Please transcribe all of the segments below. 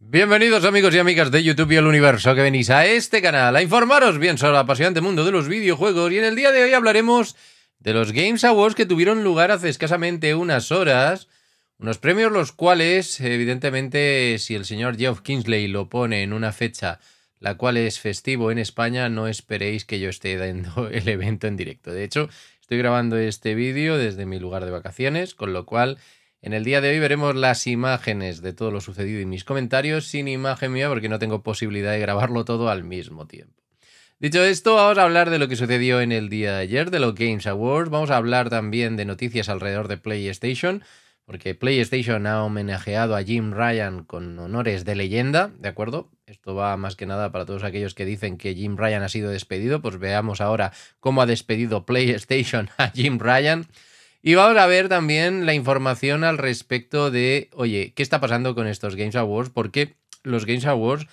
Bienvenidos amigos y amigas de YouTube y el universo que venís a este canal a informaros bien sobre el apasionante mundo de los videojuegos y en el día de hoy hablaremos de los Games Awards que tuvieron lugar hace escasamente unas horas, unos premios los cuales evidentemente si el señor Geoff Kingsley lo pone en una fecha la cual es festivo en España, no esperéis que yo esté dando el evento en directo. De hecho, estoy grabando este vídeo desde mi lugar de vacaciones, con lo cual en el día de hoy veremos las imágenes de todo lo sucedido y mis comentarios sin imagen mía porque no tengo posibilidad de grabarlo todo al mismo tiempo. Dicho esto, vamos a hablar de lo que sucedió en el día de ayer, de los Games Awards, vamos a hablar también de noticias alrededor de PlayStation, porque PlayStation ha homenajeado a Jim Ryan con honores de leyenda, ¿de acuerdo? Esto va más que nada para todos aquellos que dicen que Jim Ryan ha sido despedido, pues veamos ahora cómo ha despedido PlayStation a Jim Ryan. Y vamos a ver también la información al respecto de, oye, ¿qué está pasando con estos Games Awards? Porque los Games Awards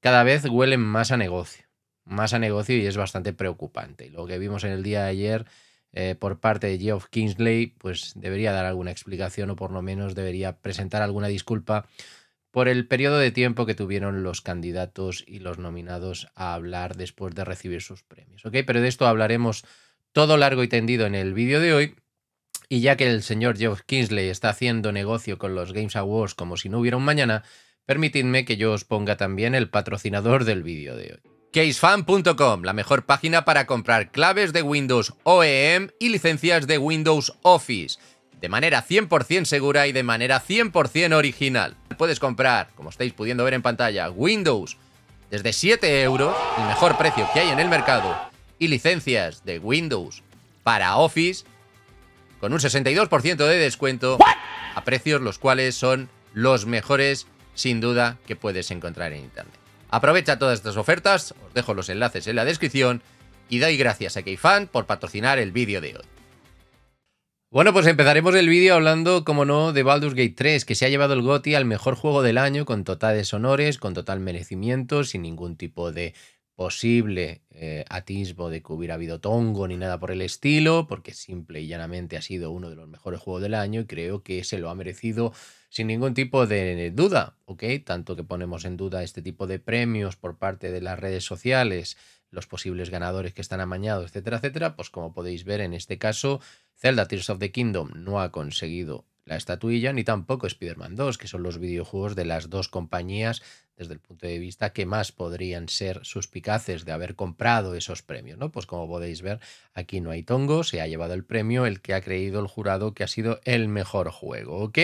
cada vez huelen más a negocio, más a negocio y es bastante preocupante. Lo que vimos en el día de ayer eh, por parte de Geoff Kingsley, pues debería dar alguna explicación o por lo menos debería presentar alguna disculpa por el periodo de tiempo que tuvieron los candidatos y los nominados a hablar después de recibir sus premios. ¿Ok? Pero de esto hablaremos todo largo y tendido en el vídeo de hoy. Y ya que el señor Geoff Kingsley está haciendo negocio con los Games Awards como si no hubiera un mañana, permitidme que yo os ponga también el patrocinador del vídeo de hoy. CaseFan.com, la mejor página para comprar claves de Windows OEM y licencias de Windows Office, de manera 100% segura y de manera 100% original. Puedes comprar, como estáis pudiendo ver en pantalla, Windows desde 7 euros, el mejor precio que hay en el mercado, y licencias de Windows para Office con un 62% de descuento a precios los cuales son los mejores sin duda que puedes encontrar en internet. Aprovecha todas estas ofertas, os dejo los enlaces en la descripción y doy gracias a KeyFan por patrocinar el vídeo de hoy. Bueno, pues empezaremos el vídeo hablando, como no, de Baldur's Gate 3, que se ha llevado el goti al mejor juego del año con totales honores, con total merecimiento, sin ningún tipo de posible eh, atisbo de que hubiera habido tongo ni nada por el estilo, porque simple y llanamente ha sido uno de los mejores juegos del año y creo que se lo ha merecido sin ningún tipo de duda, ¿ok? Tanto que ponemos en duda este tipo de premios por parte de las redes sociales, los posibles ganadores que están amañados, etcétera, etcétera, pues como podéis ver en este caso, Zelda Tears of the Kingdom no ha conseguido la estatuilla, ni tampoco Spider-Man 2, que son los videojuegos de las dos compañías desde el punto de vista que más podrían ser suspicaces de haber comprado esos premios, ¿no? Pues como podéis ver, aquí no hay tongo, se ha llevado el premio el que ha creído el jurado que ha sido el mejor juego, ¿ok?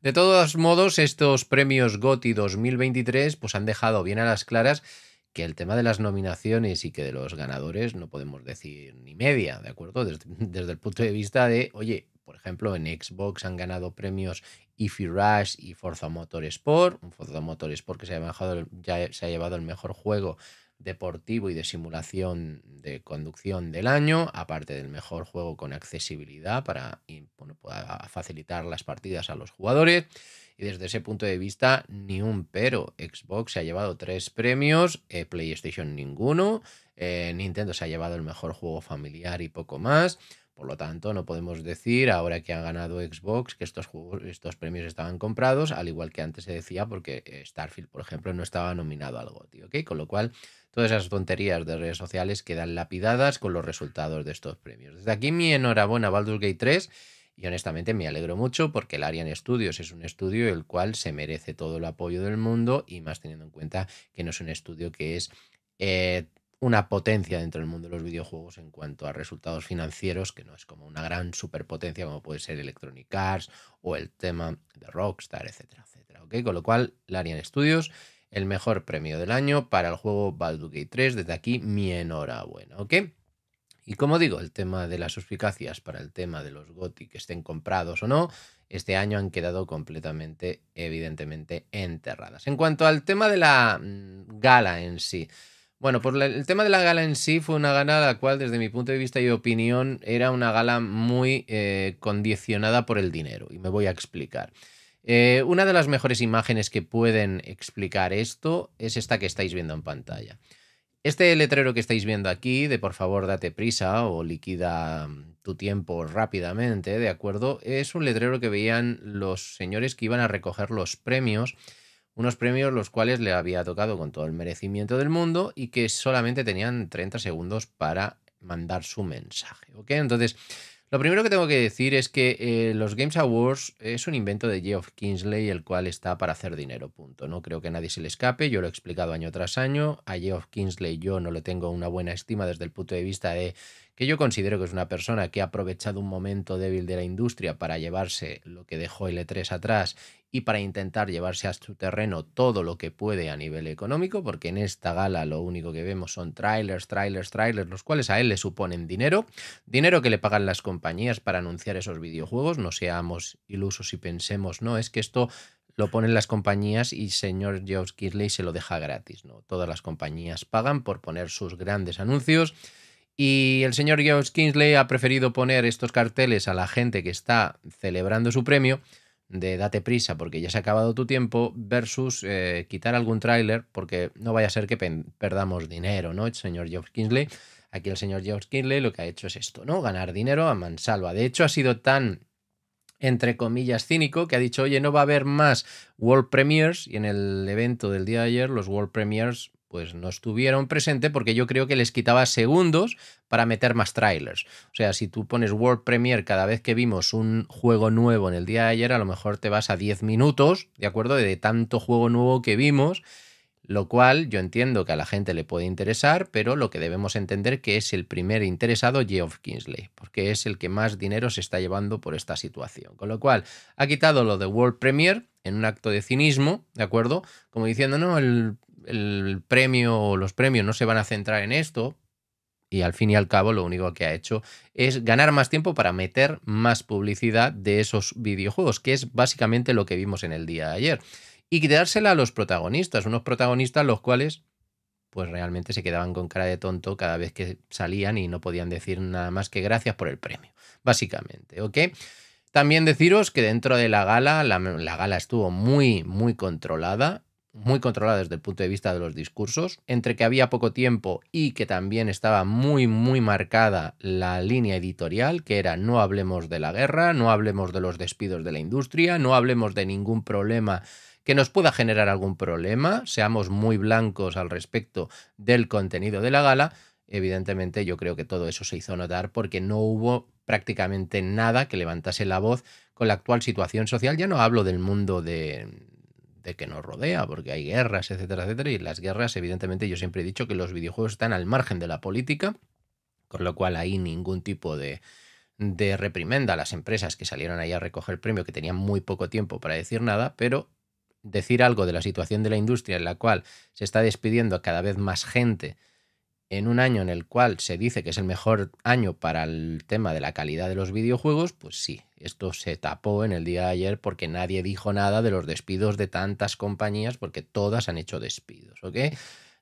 De todos modos, estos premios GOTY 2023 pues han dejado bien a las claras que el tema de las nominaciones y que de los ganadores no podemos decir ni media, ¿de acuerdo? Desde, desde, el punto de vista de, oye, por ejemplo, en Xbox han ganado premios Ify Rush y Forza Motorsport, un Forza Motorsport que se ha, llevado, ya se ha llevado el mejor juego deportivo y de simulación de conducción del año, aparte del mejor juego con accesibilidad para, facilitar las partidas a los jugadores. Y desde ese punto de vista, ni un pero. Xbox se ha llevado tres premios, eh, PlayStation ninguno, eh, Nintendo se ha llevado el mejor juego familiar y poco más. Por lo tanto, no podemos decir ahora que ha ganado Xbox que estos, estos premios estaban comprados, al igual que antes se decía, porque eh, Starfield, por ejemplo, no estaba nominado al GOTY. ¿okay? Con lo cual, todas esas tonterías de redes sociales quedan lapidadas con los resultados de estos premios. Desde aquí, mi enhorabuena a Baldur's Gate 3. Y honestamente me alegro mucho porque el Arian Studios es un estudio el cual se merece todo el apoyo del mundo y más teniendo en cuenta que no es un estudio que es eh, una potencia dentro del mundo de los videojuegos en cuanto a resultados financieros, que no es como una gran superpotencia como puede ser Electronic Arts o el tema de Rockstar, etcétera, etcétera. ¿ok? Con lo cual, Larian Studios, el mejor premio del año para el juego Baldur's Gate 3. Desde aquí, mi enhorabuena. ¿ok? Y como digo, el tema de las suspicacias para el tema de los GOTI que estén comprados o no, este año han quedado completamente, evidentemente, enterradas. En cuanto al tema de la mm, gala en sí, bueno, por el tema de la gala en sí fue una gala la cual desde mi punto de vista y opinión era una gala muy eh, condicionada por el dinero y me voy a explicar. Eh, una de las mejores imágenes que pueden explicar esto es esta que estáis viendo en pantalla. Este letrero que estáis viendo aquí de por favor date prisa o liquida mm, tu tiempo rápidamente, ¿de acuerdo? Es un letrero que veían los señores que iban a recoger los premios unos premios los cuales le había tocado con todo el merecimiento del mundo y que solamente tenían 30 segundos para mandar su mensaje. ¿ok? Entonces, lo primero que tengo que decir es que eh, los Games Awards es un invento de Geoff Kingsley, el cual está para hacer dinero, punto. No creo que nadie se le escape, yo lo he explicado año tras año. A Geoff Kingsley yo no le tengo una buena estima desde el punto de vista de que yo considero que es una persona que ha aprovechado un momento débil de la industria para llevarse lo que dejó l 3 atrás y para intentar llevarse a su terreno todo lo que puede a nivel económico, porque en esta gala lo único que vemos son trailers, trailers, trailers, los cuales a él le suponen dinero, dinero que le pagan las compañías para anunciar esos videojuegos, no seamos ilusos y pensemos, no, es que esto lo ponen las compañías y señor George Kingsley se lo deja gratis, ¿no? Todas las compañías pagan por poner sus grandes anuncios. Y el señor George Kingsley ha preferido poner estos carteles a la gente que está celebrando su premio de date prisa porque ya se ha acabado tu tiempo versus eh, quitar algún tráiler porque no vaya a ser que perdamos dinero, ¿no? El señor Geoff Kingsley Aquí el señor Geoff Kingsley lo que ha hecho es esto, ¿no? Ganar dinero a mansalva. De hecho, ha sido tan entre comillas cínico que ha dicho, oye, no va a haber más World Premiers y en el evento del día de ayer los World Premiers pues no estuvieron presente porque yo creo que les quitaba segundos para meter más trailers. O sea, si tú pones World Premiere cada vez que vimos un juego nuevo en el día de ayer, a lo mejor te vas a 10 minutos, ¿de acuerdo? De tanto juego nuevo que vimos, lo cual yo entiendo que a la gente le puede interesar, pero lo que debemos entender que es el primer interesado Geoff Kingsley, porque es el que más dinero se está llevando por esta situación. Con lo cual, ha quitado lo de World Premiere en un acto de cinismo, ¿de acuerdo? Como diciendo, no, el el premio o los premios no se van a centrar en esto, y al fin y al cabo lo único que ha hecho es ganar más tiempo para meter más publicidad de esos videojuegos, que es básicamente lo que vimos en el día de ayer. Y quedársela a los protagonistas, unos protagonistas los cuales pues realmente se quedaban con cara de tonto cada vez que salían y no podían decir nada más que gracias por el premio, básicamente, ¿ok? También deciros que dentro de la gala, la gala estuvo muy, muy controlada muy controlada desde el punto de vista de los discursos, entre que había poco tiempo y que también estaba muy, muy marcada la línea editorial, que era no hablemos de la guerra, no hablemos de los despidos de la industria, no hablemos de ningún problema que nos pueda generar algún problema, seamos muy blancos al respecto del contenido de la gala, evidentemente yo creo que todo eso se hizo notar porque no hubo prácticamente nada que levantase la voz con la actual situación social. Ya no hablo del mundo de, de que nos rodea, porque hay guerras, etcétera, etcétera, y las guerras, evidentemente, yo siempre he dicho que los videojuegos están al margen de la política, con lo cual hay ningún tipo de, de reprimenda a las empresas que salieron ahí a recoger el premio, que tenían muy poco tiempo para decir nada, pero decir algo de la situación de la industria en la cual se está despidiendo cada vez más gente en un año en el cual se dice que es el mejor año para el tema de la calidad de los videojuegos, pues sí, esto se tapó en el día de ayer porque nadie dijo nada de los despidos de tantas compañías porque todas han hecho despidos, ¿ok?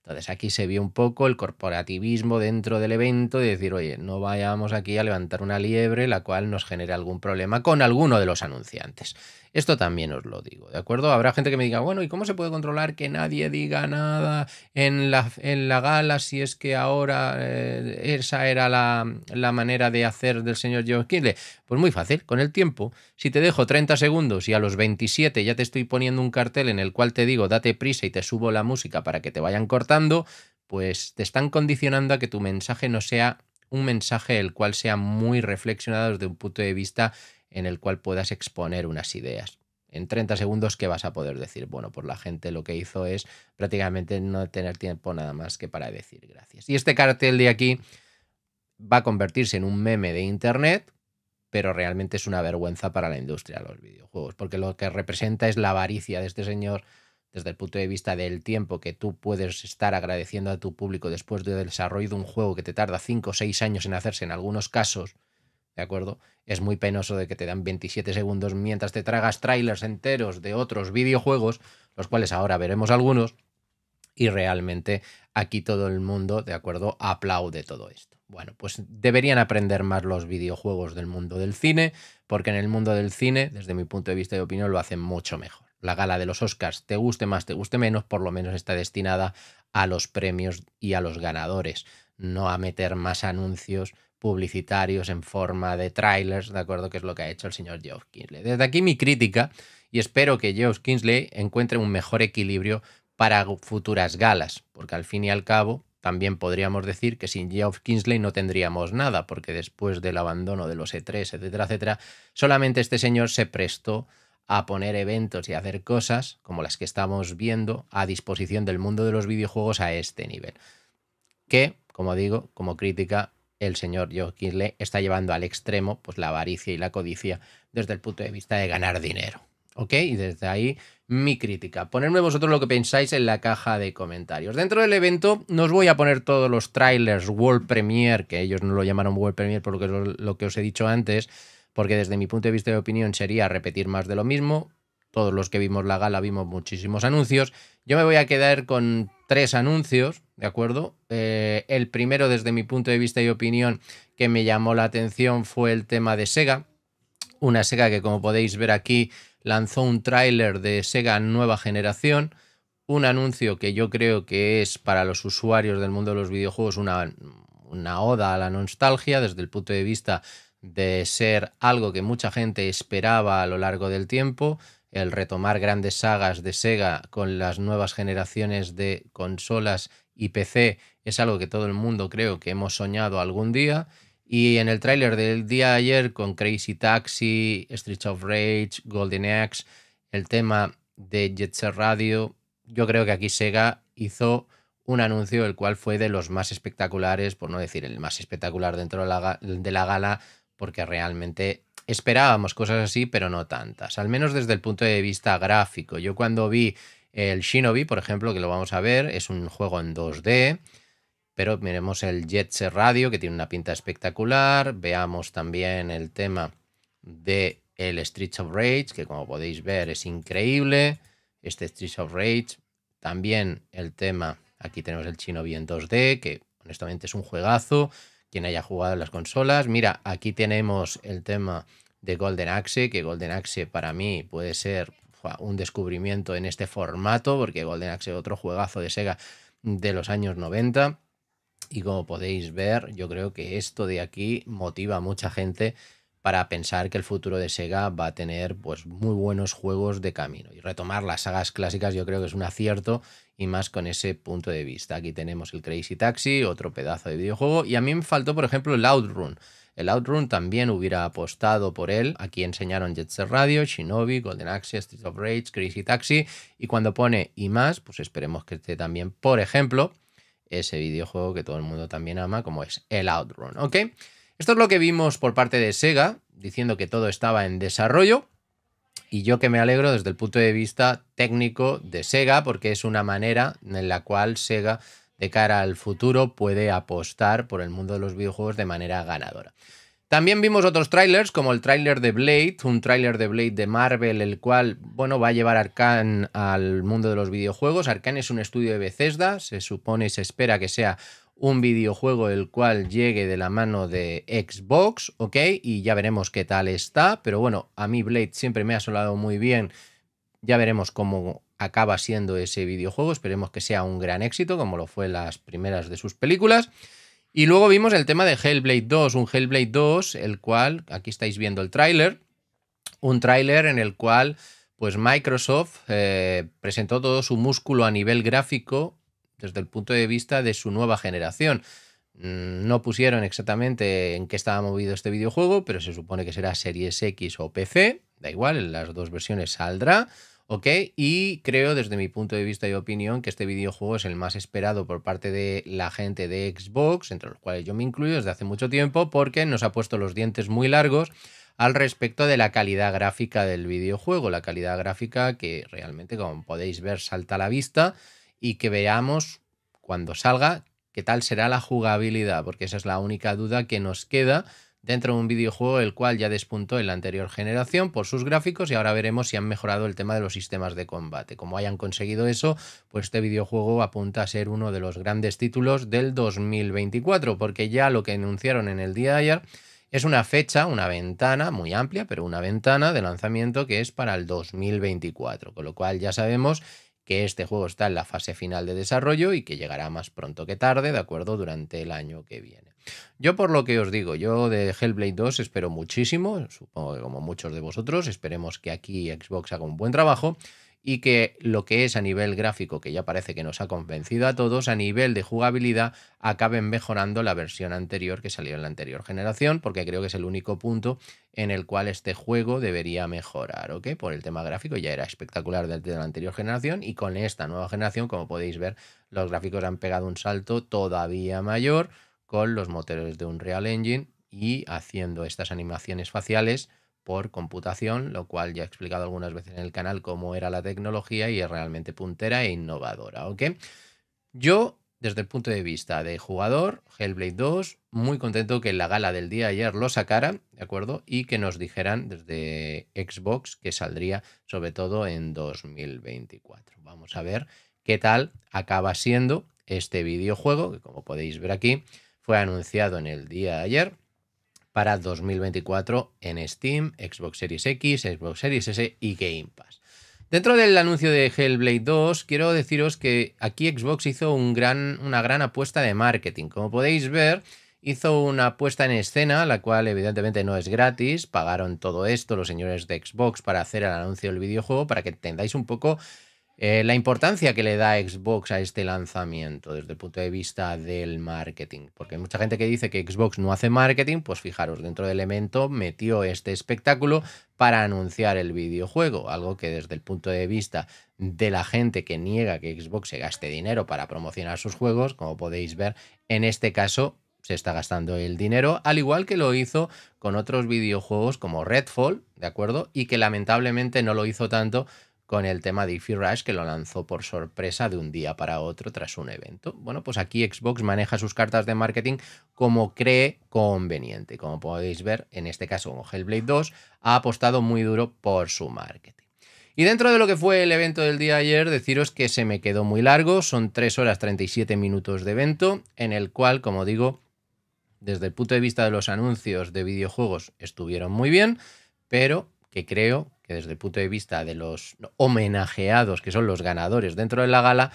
Entonces aquí se vio un poco el corporativismo dentro del evento y decir, oye, no vayamos aquí a levantar una liebre la cual nos genere algún problema con alguno de los anunciantes. Esto también os lo digo, ¿de acuerdo? Habrá gente que me diga, bueno, ¿y cómo se puede controlar que nadie diga nada en la, en la gala si es que ahora eh, esa era la, manera de hacer del señor John Pues muy fácil, con el tiempo. Si te dejo 30 segundos y a los 27 ya te estoy poniendo un cartel en el cual te digo, date prisa y te subo la música para que te vayan cortando, pues te están condicionando a que tu mensaje no sea un mensaje el cual sea muy reflexionado desde un punto de vista en el cual puedas exponer unas ideas. En 30 segundos, ¿qué vas a poder decir? Bueno, pues la gente lo que hizo es prácticamente no tener tiempo nada más que para decir gracias. Y este cartel de aquí va a convertirse en un meme de Internet, pero realmente es una vergüenza para la industria de los videojuegos, porque lo que representa es la avaricia de este señor desde el punto de vista del tiempo que tú puedes estar agradeciendo a tu público después del desarrollo de un juego que te tarda 5 o 6 años en hacerse en algunos casos ¿de acuerdo? Es muy penoso de que te dan 27 segundos mientras te tragas trailers enteros de otros videojuegos, los cuales ahora veremos algunos, y realmente aquí todo el mundo, ¿de acuerdo?, aplaude todo esto. Bueno, pues deberían aprender más los videojuegos del mundo del cine, porque en el mundo del cine, desde mi punto de vista y opinión, lo hacen mucho mejor. La gala de los Oscars, te guste más, te guste menos, por lo menos está destinada a los premios y a los ganadores, no a meter más anuncios publicitarios en forma de trailers, ¿de acuerdo? Que es lo que ha hecho el señor Geoff Kingsley. Desde aquí mi crítica y espero que Geoff Kingsley encuentre un mejor equilibrio para futuras galas, porque al fin y al cabo también podríamos decir que sin Geoff Kingsley no tendríamos nada, porque después del abandono de los E3, etcétera, etcétera, solamente este señor se prestó a poner eventos y a hacer cosas como las que estamos viendo a disposición del mundo de los videojuegos a este nivel. Que, como digo, como crítica, el señor Joe le está llevando al extremo pues, la avaricia y la codicia desde el punto de vista de ganar dinero. ¿Ok? Y desde ahí mi crítica. Ponedme vosotros lo que pensáis en la caja de comentarios. Dentro del evento no os voy a poner todos los trailers World Premiere, que ellos no lo llamaron World Premiere por lo lo que os he dicho antes, porque desde mi punto de vista de opinión sería repetir más de lo mismo. Todos los que vimos la gala vimos muchísimos anuncios. Yo me voy a quedar con tres anuncios ¿de acuerdo? Eh, el primero, desde mi punto de vista y opinión, que me llamó la atención fue el tema de Sega. Una Sega que, como podéis ver aquí, lanzó un tráiler de Sega Nueva Generación. Un anuncio que yo creo que es para los usuarios del mundo de los videojuegos una, una oda a la nostalgia desde el punto de vista de ser algo que mucha gente esperaba a lo largo del tiempo, el retomar grandes sagas de Sega con las nuevas generaciones de consolas y PC es algo que todo el mundo creo que hemos soñado algún día. Y en el tráiler del día ayer con Crazy Taxi, Streets of Rage, Golden Axe, el tema de Jet Set Radio, yo creo que aquí Sega hizo un anuncio el cual fue de los más espectaculares, por no decir el más espectacular dentro de la gala, porque realmente esperábamos cosas así, pero no tantas, al menos desde el punto de vista gráfico. Yo cuando vi el Shinobi, por ejemplo, que lo vamos a ver, es un juego en 2D. Pero miremos el Jet Set Radio, que tiene una pinta espectacular. Veamos también el tema de el Streets of Rage, que como podéis ver es increíble. Este Streets of Rage. También el tema, aquí tenemos el Shinobi en 2D, que honestamente es un juegazo. Quien haya jugado en las consolas. Mira, aquí tenemos el tema de Golden Axe, que Golden Axe para mí puede ser un descubrimiento en este formato, porque Golden Axe es otro juegazo de Sega de los años 90. Y como podéis ver, yo creo que esto de aquí motiva a mucha gente para pensar que el futuro de Sega va a tener pues muy buenos juegos de camino. Y retomar las sagas clásicas yo creo que es un acierto y más con ese punto de vista. Aquí tenemos el Crazy Taxi, otro pedazo de videojuego. Y a mí me faltó, por ejemplo, el Outrun el Outrun también hubiera apostado por él. Aquí enseñaron Jet Set Radio, Shinobi, Golden Axe, Streets of Rage, Crazy Taxi. Y cuando pone y más, pues esperemos que esté también, por ejemplo, ese videojuego que todo el mundo también ama, como es el Outrun. Esto es lo que vimos por parte de Sega, diciendo que todo estaba en desarrollo. Y yo que me alegro desde el punto de vista técnico de Sega, porque es una manera en la cual Sega de cara al futuro puede apostar por el mundo de los videojuegos de manera ganadora. También vimos otros trailers, como el tráiler de Blade, un tráiler de Blade de Marvel, el cual, bueno, va a llevar Arkane al mundo de los videojuegos. Arkane es un estudio de Bethesda, se supone y se espera que sea un videojuego el cual llegue de la mano de Xbox, ¿ok? Y ya veremos qué tal está, pero bueno, a mí Blade siempre me ha sonado muy bien, ya veremos cómo, acaba siendo ese videojuego. Esperemos que sea un gran éxito, como lo fue las primeras de sus películas. Y luego vimos el tema de Hellblade 2, un Hellblade 2, el cual, aquí estáis viendo el tráiler, un tráiler en el cual pues Microsoft eh, presentó todo su músculo a nivel gráfico desde el punto de vista de su nueva generación. Mm, no pusieron exactamente en qué estaba movido este videojuego, pero se supone que será Series X o PC, da igual, en las dos versiones saldrá. ¿Ok? Y creo, desde mi punto de vista y opinión, que este videojuego es el más esperado por parte de la gente de Xbox, entre los cuales yo me incluyo desde hace mucho tiempo, porque nos ha puesto los dientes muy largos al respecto de la calidad gráfica del videojuego, la calidad gráfica que realmente, como podéis ver, salta a la vista y que veamos cuando salga qué tal será la jugabilidad, porque esa es la única duda que nos queda dentro de un videojuego el cual ya despuntó en la anterior generación por sus gráficos y ahora veremos si han mejorado el tema de los sistemas de combate. Como hayan conseguido eso, pues este videojuego apunta a ser uno de los grandes títulos del 2024, porque ya lo que anunciaron en el día de ayer es una fecha, una ventana muy amplia, pero una ventana de lanzamiento que es para el 2024, con lo cual ya sabemos que este juego está en la fase final de desarrollo y que llegará más pronto que tarde, de acuerdo, durante el año que viene. Yo por lo que os digo, yo de Hellblade 2 espero muchísimo, supongo que como muchos de vosotros, esperemos que aquí Xbox haga un buen trabajo y que lo que es a nivel gráfico, que ya parece que nos ha convencido a todos, a nivel de jugabilidad acaben mejorando la versión anterior que salió en la anterior generación, porque creo que es el único punto en el cual este juego debería mejorar, ¿ok? Por el tema gráfico ya era espectacular de la anterior generación y con esta nueva generación, como podéis ver, los gráficos han pegado un salto todavía mayor con los motores de un real Engine y haciendo estas animaciones faciales por computación, lo cual ya he explicado algunas veces en el canal cómo era la tecnología y es realmente puntera e innovadora, Yo, desde el punto de vista de jugador, Hellblade 2, muy contento que en la gala del día ayer lo sacara ¿de acuerdo? Y que nos dijeran desde Xbox que saldría sobre todo en 2024. Vamos a ver qué tal acaba siendo este videojuego, que como podéis ver aquí, fue anunciado en el día de ayer para 2024 en Steam, Xbox Series X, Xbox Series S y Game Pass. Dentro del anuncio de Hellblade 2, quiero deciros que aquí Xbox hizo una gran apuesta de marketing. Como podéis ver, hizo una apuesta en escena, la cual evidentemente no es gratis. Pagaron todo esto los señores de Xbox para hacer el anuncio del videojuego, para que entendáis un poco eh, la importancia que le da Xbox a este lanzamiento desde el punto de vista del marketing, porque hay mucha gente que dice que Xbox no hace marketing, pues fijaros, dentro del elemento metió este espectáculo para anunciar el videojuego, algo que desde el punto de vista de la gente que niega que Xbox se gaste dinero para promocionar sus juegos, como podéis ver, en este caso se está gastando el dinero, al igual que lo hizo con otros videojuegos como Redfall, ¿de acuerdo? Y que lamentablemente no lo hizo tanto con el tema de Ify Rush que lo lanzó por sorpresa de un día para otro tras un evento. Bueno, pues aquí Xbox maneja sus cartas de marketing como cree conveniente. Como podéis ver, en este caso con Hellblade 2 ha apostado muy duro por su marketing. Y dentro de lo que fue el evento del día ayer, deciros que se me quedó muy largo, son 3 horas 37 minutos de evento, en el cual, como digo, desde el punto de vista de los anuncios de videojuegos estuvieron muy bien, pero que creo que desde el punto de vista de los homenajeados, que son los ganadores dentro de la gala,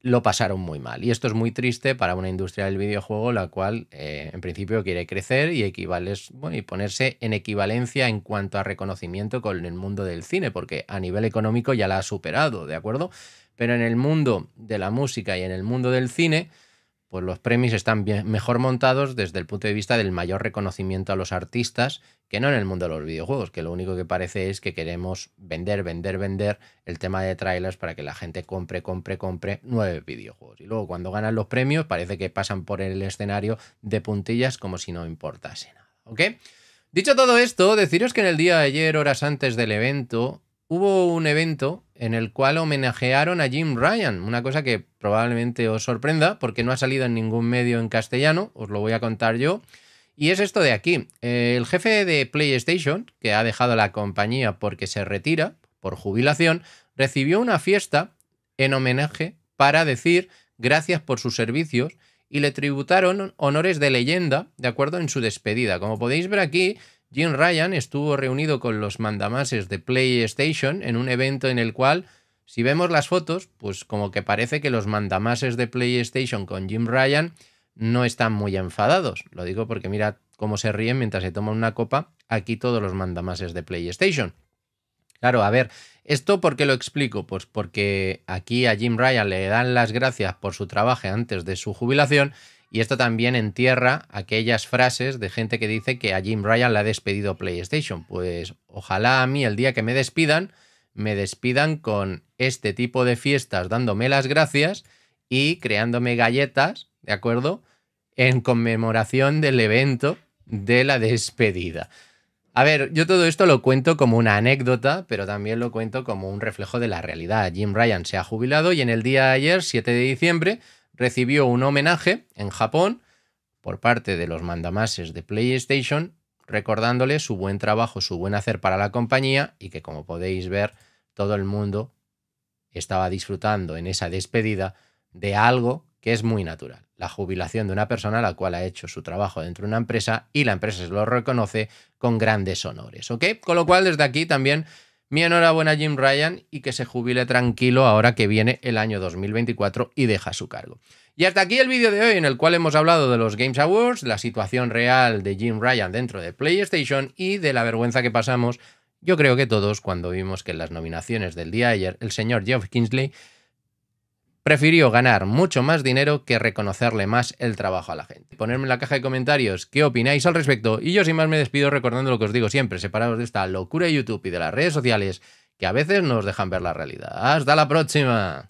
lo pasaron muy mal. Y esto es muy triste para una industria del videojuego, la cual eh, en principio quiere crecer y, y ponerse en equivalencia en cuanto a reconocimiento con el mundo del cine, porque a nivel económico ya la ha superado, ¿de acuerdo? Pero en el mundo de la música y en el mundo del cine, pues los premios están mejor montados desde el punto de vista del mayor reconocimiento a los artistas que no en el mundo de los videojuegos, que lo único que parece es que queremos vender, vender, vender el tema de trailers para que la gente compre, compre, compre nueve videojuegos. Y luego cuando ganan los premios parece que pasan por el escenario de puntillas como si no importase nada. ¿Ok? Dicho todo esto, deciros que en el día de ayer, horas antes del evento, hubo un evento en el cual homenajearon a Jim Ryan, una cosa que probablemente os sorprenda porque no ha salido en ningún medio en castellano, os lo voy a contar yo. Y es esto de aquí. Eh, el jefe de PlayStation, que ha dejado la compañía porque se retira, por jubilación, recibió una fiesta en homenaje para decir gracias por sus servicios y le tributaron honores de leyenda, de acuerdo, en su despedida. Como podéis ver aquí, Jim Ryan estuvo reunido con los mandamases de PlayStation en un evento en el cual, si vemos las fotos, pues como que parece que los mandamases de PlayStation con Jim Ryan no están muy enfadados. Lo digo porque mira cómo se ríen mientras se toman una copa aquí todos los mandamases de PlayStation. Claro, a ver, ¿esto por qué lo explico? Pues porque aquí a Jim Ryan le dan las gracias por su trabajo antes de su jubilación y esto también entierra aquellas frases de gente que dice que a Jim Ryan le ha despedido PlayStation. Pues ojalá a mí el día que me despidan, me despidan con este tipo de fiestas dándome las gracias y creándome galletas, ¿de acuerdo? En conmemoración del evento de la despedida. A ver, yo todo esto lo cuento como una anécdota, pero también lo cuento como un reflejo de la realidad. Jim Ryan se ha jubilado y en el día de ayer, 7 de diciembre, recibió un homenaje en Japón por parte de los mandamases de PlayStation, recordándole su buen trabajo, su buen hacer para la compañía y que como podéis ver, todo el mundo estaba disfrutando en esa despedida de algo que es muy natural, la jubilación de una persona la cual ha hecho su trabajo dentro de una empresa y la empresa se lo reconoce con grandes honores, ¿ok? Con lo cual desde aquí también mi enhorabuena a Jim Ryan y que se jubile tranquilo ahora que viene el año 2024 y deja su cargo. Y hasta aquí el vídeo de hoy en el cual hemos hablado de los Games Awards, la situación real de Jim Ryan dentro de PlayStation y de la vergüenza que pasamos, yo creo que todos, cuando vimos que en las nominaciones del día ayer el señor Geoff Kingsley prefirió ganar mucho más dinero que reconocerle más el trabajo a la gente. Ponerme en la caja de comentarios qué opináis al respecto y yo sin más me despido recordando lo que os digo siempre, separados de esta locura de YouTube y de las redes sociales que a veces nos dejan ver la realidad. Hasta la próxima.